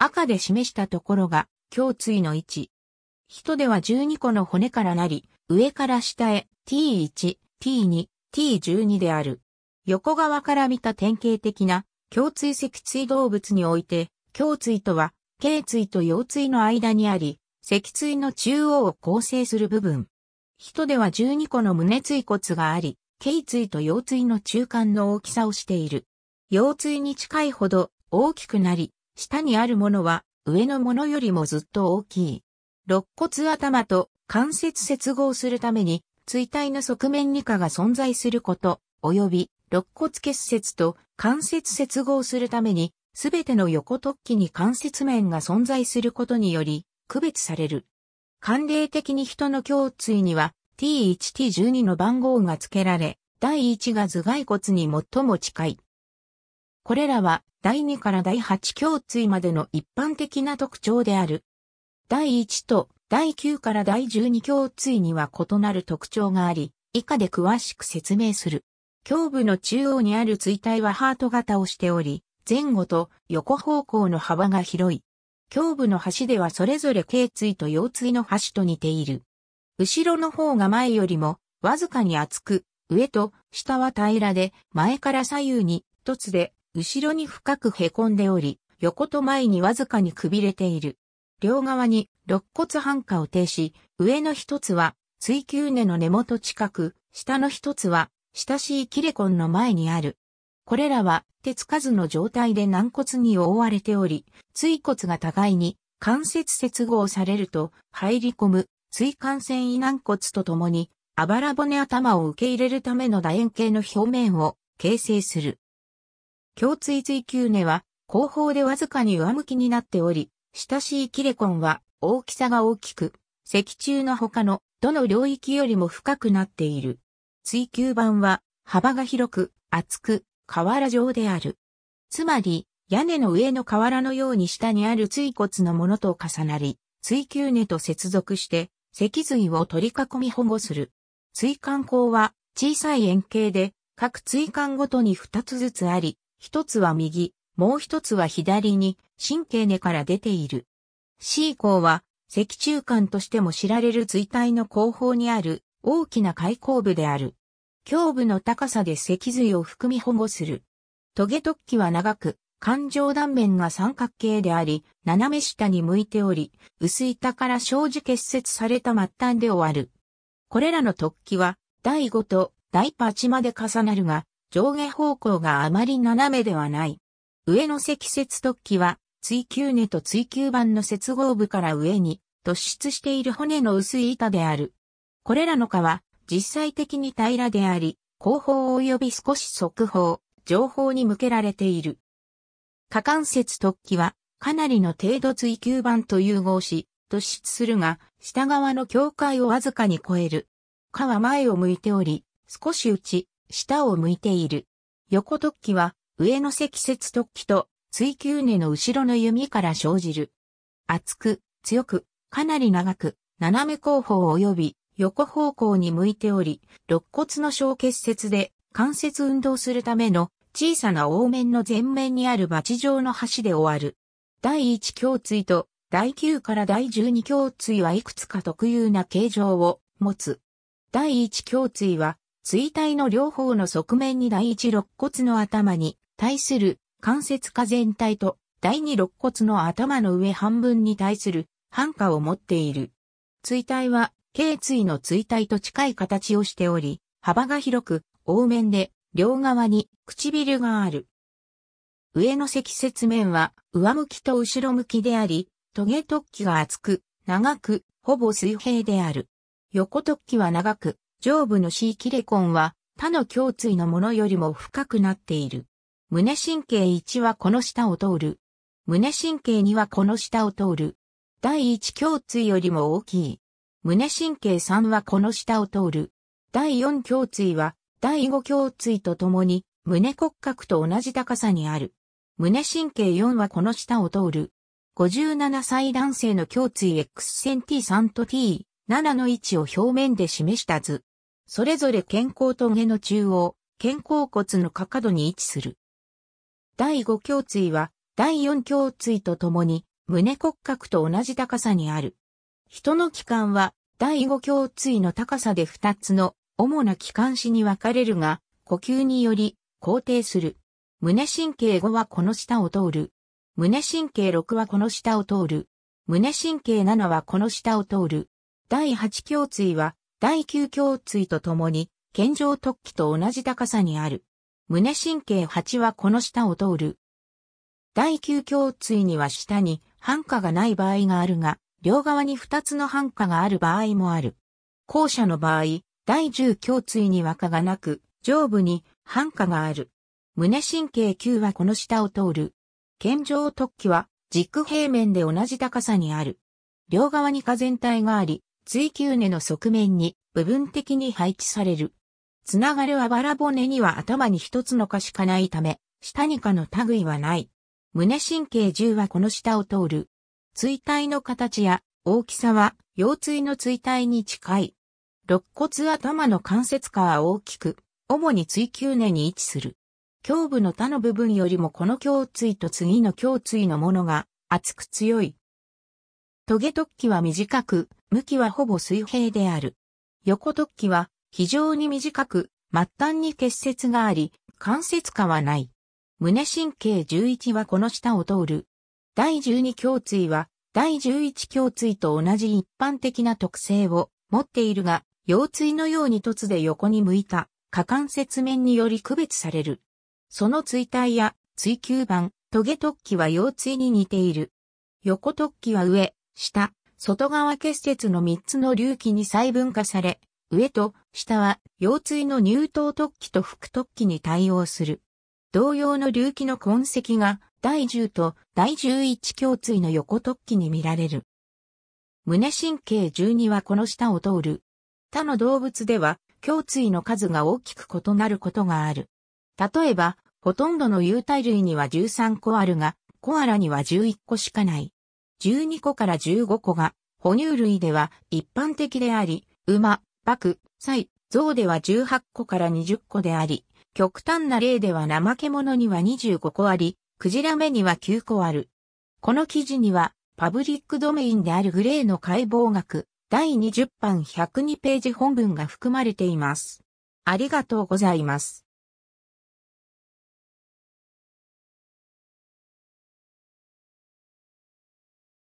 赤で示したところが、胸椎の位置。人では12個の骨からなり、上から下へ T1、T2、T12 である。横側から見た典型的な、胸椎脊椎動物において、胸椎とは、頸椎と腰椎の間にあり、脊椎の中央を構成する部分。人では12個の胸椎骨があり、頸椎と腰椎の中間の大きさをしている。腰椎に近いほど大きくなり、下にあるものは上のものよりもずっと大きい。肋骨頭と関節接合するために、椎体の側面に下が存在すること、及び肋骨結節と関節接合するために、すべての横突起に関節面が存在することにより、区別される。慣例的に人の胸椎には T1T12 の番号が付けられ、第1が頭蓋骨に最も近い。これらは第2から第8胸椎までの一般的な特徴である。第1と第9から第12胸椎には異なる特徴があり、以下で詳しく説明する。胸部の中央にある椎体はハート型をしており、前後と横方向の幅が広い。胸部の端ではそれぞれ頸椎と腰椎の端と似ている。後ろの方が前よりもわずかに厚く、上と下は平らで前から左右に凸で後ろに深く凹んでおり、横と前にわずかにくびれている。両側に肋骨半下を呈し、上の一つは追求根の根元近く、下の一つは親しいキレコンの前にある。これらは手つかずの状態で軟骨に覆われており、椎骨が互いに関節接合されると入り込む椎間繊維軟骨とともにあばら骨頭を受け入れるための楕円形の表面を形成する。胸椎椎球根は後方でわずかに上向きになっており、親しいキレコンは大きさが大きく、脊柱の他のどの領域よりも深くなっている。追求板は幅が広く、厚く、瓦状である。つまり、屋根の上の瓦のように下にある椎骨のものと重なり、椎球根と接続して、脊髄を取り囲み保護する。椎間孔は小さい円形で、各椎間ごとに2つずつあり、一つは右、もう一つは左に神経根から出ている。C 項は脊柱管としても知られる髄体の後方にある大きな開口部である。胸部の高さで脊髄を含み保護する。トゲ突起は長く、環状断面が三角形であり、斜め下に向いており、薄板から生じ結節された末端で終わる。これらの突起は、第5と第8まで重なるが、上下方向があまり斜めではない。上の積雪突起は、追求根と追求板の接合部から上に突出している骨の薄い板である。これらの蚊は実際的に平らであり、後方及び少し側方、上方に向けられている。蚊関節突起はかなりの程度追求板と融合し、突出するが、下側の境界をわずかに超える。蚊は前を向いており、少し内、下を向いている。横突起は、上の積雪突起と、追求根の後ろの弓から生じる。厚く、強く、かなり長く、斜め後方及び横方向に向いており、肋骨の小結節で関節運動するための小さな凹面の前面にあるバチ状の端で終わる。第一胸椎と第九から第十二胸椎はいくつか特有な形状を持つ。第一胸椎は椎体の両方の側面に第一肋骨の頭に対する関節下全体と第二肋骨の頭の上半分に対する半下を持っている。椎体は、頸椎の椎体と近い形をしており、幅が広く、凹面で、両側に唇がある。上の積雪面は、上向きと後ろ向きであり、トゲ突起が厚く、長く、ほぼ水平である。横突起は長く、上部の C キレコンは他の胸椎のものよりも深くなっている。胸神経1はこの下を通る。胸神経2はこの下を通る。第1胸椎よりも大きい。胸神経3はこの下を通る。第4胸椎は第5胸椎とともに胸骨格と同じ高さにある。胸神経4はこの下を通る。57歳男性の胸椎 X 線 T3 と T 7の位置を表面で示した図。それぞれ肩甲棘の中央、肩甲骨のかかどに位置する。第5胸椎は、第4胸椎とともに、胸骨格と同じ高さにある。人の器官は、第5胸椎の高さで2つの主な器官支に分かれるが、呼吸により、肯定する。胸神経5はこの下を通る。胸神経6はこの下を通る。胸神経7はこの下を通る。第8胸椎は、第9胸椎とともに、健常突起と同じ高さにある。胸神経8はこの下を通る。第9胸椎には下に半下がない場合があるが、両側に2つの半下がある場合もある。後者の場合、第10胸椎には下がなく、上部に半下がある。胸神経9はこの下を通る。健常突起は軸平面で同じ高さにある。両側に下全体があり、追求根の側面に部分的に配置される。つながるはばら骨には頭に一つのかしかないため、下にかの類はない。胸神経10はこの下を通る。椎体の形や大きさは腰椎の椎体に近い。肋骨頭の関節下は大きく、主に椎求根に位置する。胸部の他の部分よりもこの胸椎と次の胸椎のものが厚く強い。トゲ突起は短く、向きはほぼ水平である。横突起は非常に短く、末端に結節があり、関節化はない。胸神経11はこの下を通る。第12胸椎は、第11胸椎と同じ一般的な特性を持っているが、腰椎のように突で横に向いた下関節面により区別される。その椎体や椎球板、トゲ突起は腰椎に似ている。横突起は上、下、外側結節の3つの隆起に細分化され、上と下は腰椎の乳頭突起と腹突起に対応する。同様の隆起の痕跡が第10と第11胸椎の横突起に見られる。胸神経12はこの下を通る。他の動物では胸椎の数が大きく異なることがある。例えば、ほとんどの有袋類には13個あるが、コアラには11個しかない。12個から15個が、哺乳類では一般的であり、馬、馬ク、イウでは18個から20個であり、極端な例では怠け者には25個あり、クジラ目には9個ある。この記事には、パブリックドメインであるグレーの解剖学、第20版102ページ本文が含まれています。ありがとうございます。